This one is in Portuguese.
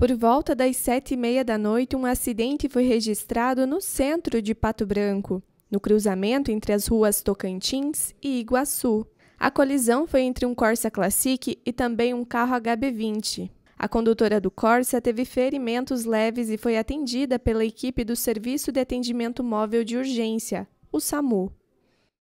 Por volta das sete e meia da noite, um acidente foi registrado no centro de Pato Branco, no cruzamento entre as ruas Tocantins e Iguaçu. A colisão foi entre um Corsa Classic e também um carro HB20. A condutora do Corsa teve ferimentos leves e foi atendida pela equipe do Serviço de Atendimento Móvel de Urgência, o SAMU.